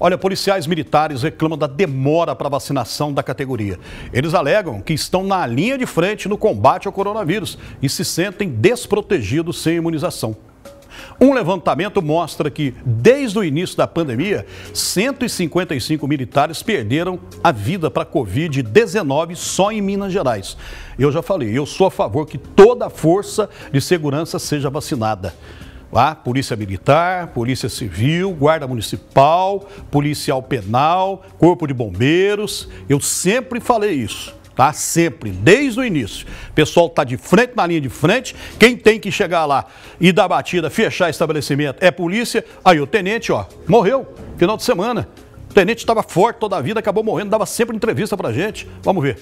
Olha, policiais militares reclamam da demora para vacinação da categoria. Eles alegam que estão na linha de frente no combate ao coronavírus e se sentem desprotegidos sem imunização. Um levantamento mostra que, desde o início da pandemia, 155 militares perderam a vida para a Covid-19 só em Minas Gerais. Eu já falei, eu sou a favor que toda a força de segurança seja vacinada. Lá, Polícia Militar, Polícia Civil, Guarda Municipal, Policial Penal, Corpo de Bombeiros. Eu sempre falei isso, tá? Sempre, desde o início. O pessoal tá de frente na linha de frente. Quem tem que chegar lá e dar batida, fechar estabelecimento é polícia. Aí o tenente, ó, morreu final de semana. O tenente estava forte toda a vida, acabou morrendo, dava sempre entrevista para gente. Vamos ver.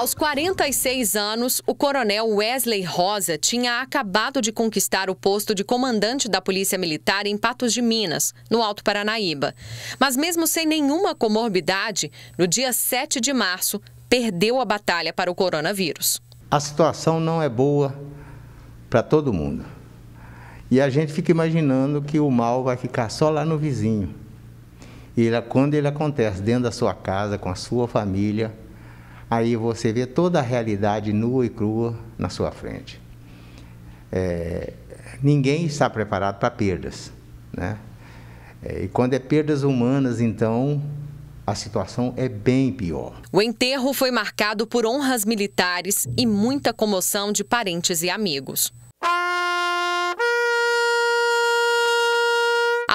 Aos 46 anos, o coronel Wesley Rosa tinha acabado de conquistar o posto de comandante da Polícia Militar em Patos de Minas, no Alto Paranaíba. Mas, mesmo sem nenhuma comorbidade, no dia 7 de março, perdeu a batalha para o coronavírus. A situação não é boa para todo mundo. E a gente fica imaginando que o mal vai ficar só lá no vizinho. E ele, quando ele acontece dentro da sua casa, com a sua família, aí você vê toda a realidade nua e crua na sua frente. É, ninguém está preparado para perdas, né? É, e quando é perdas humanas, então a situação é bem pior. O enterro foi marcado por honras militares e muita comoção de parentes e amigos.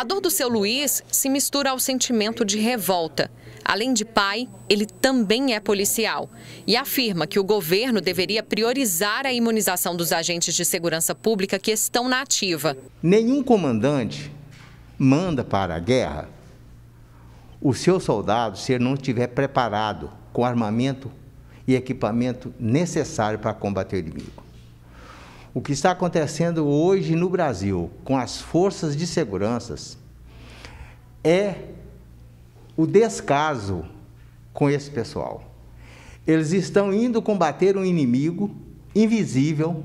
A dor do seu Luiz se mistura ao sentimento de revolta. Além de pai, ele também é policial e afirma que o governo deveria priorizar a imunização dos agentes de segurança pública que estão na ativa. Nenhum comandante manda para a guerra o seu soldado se ele não estiver preparado com armamento e equipamento necessário para combater o inimigo. O que está acontecendo hoje no Brasil com as forças de seguranças é o descaso com esse pessoal. Eles estão indo combater um inimigo invisível,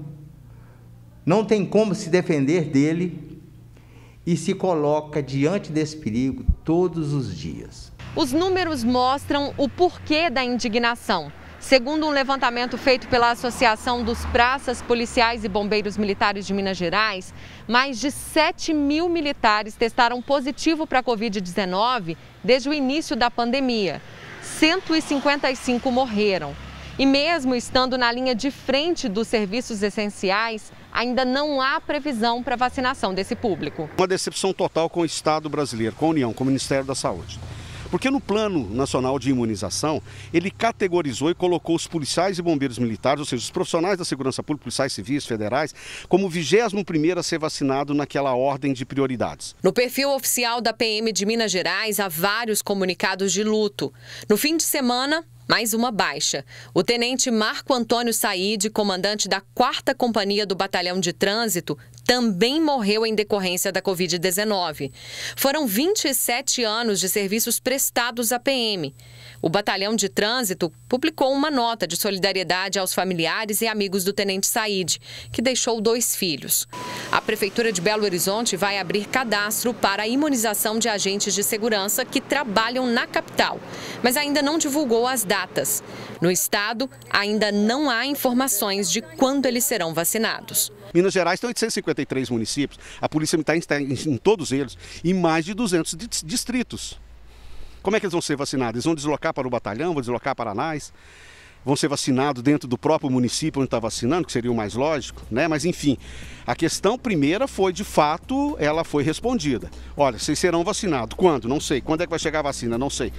não tem como se defender dele e se coloca diante desse perigo todos os dias. Os números mostram o porquê da indignação. Segundo um levantamento feito pela Associação dos Praças Policiais e Bombeiros Militares de Minas Gerais, mais de 7 mil militares testaram positivo para a Covid-19 desde o início da pandemia. 155 morreram. E mesmo estando na linha de frente dos serviços essenciais, ainda não há previsão para vacinação desse público. Uma decepção total com o Estado brasileiro, com a União, com o Ministério da Saúde. Porque no Plano Nacional de Imunização, ele categorizou e colocou os policiais e bombeiros militares, ou seja, os profissionais da segurança pública, policiais civis, federais, como o 21 a ser vacinado naquela ordem de prioridades. No perfil oficial da PM de Minas Gerais, há vários comunicados de luto. No fim de semana, mais uma baixa. O tenente Marco Antônio Saide, comandante da 4 Companhia do Batalhão de Trânsito, também morreu em decorrência da Covid-19. Foram 27 anos de serviços prestados à PM. O Batalhão de Trânsito publicou uma nota de solidariedade aos familiares e amigos do Tenente Said, que deixou dois filhos. A Prefeitura de Belo Horizonte vai abrir cadastro para a imunização de agentes de segurança que trabalham na capital, mas ainda não divulgou as datas. No estado, ainda não há informações de quando eles serão vacinados. Minas Gerais tem 850 53 municípios, a Polícia Militar está em, em todos eles, em mais de 200 distritos. Como é que eles vão ser vacinados? Eles vão deslocar para o batalhão, vão deslocar para Anais, vão ser vacinados dentro do próprio município onde está vacinando, que seria o mais lógico, né? Mas enfim, a questão primeira foi, de fato, ela foi respondida. Olha, vocês serão vacinados. Quando? Não sei. Quando é que vai chegar a vacina? Não sei.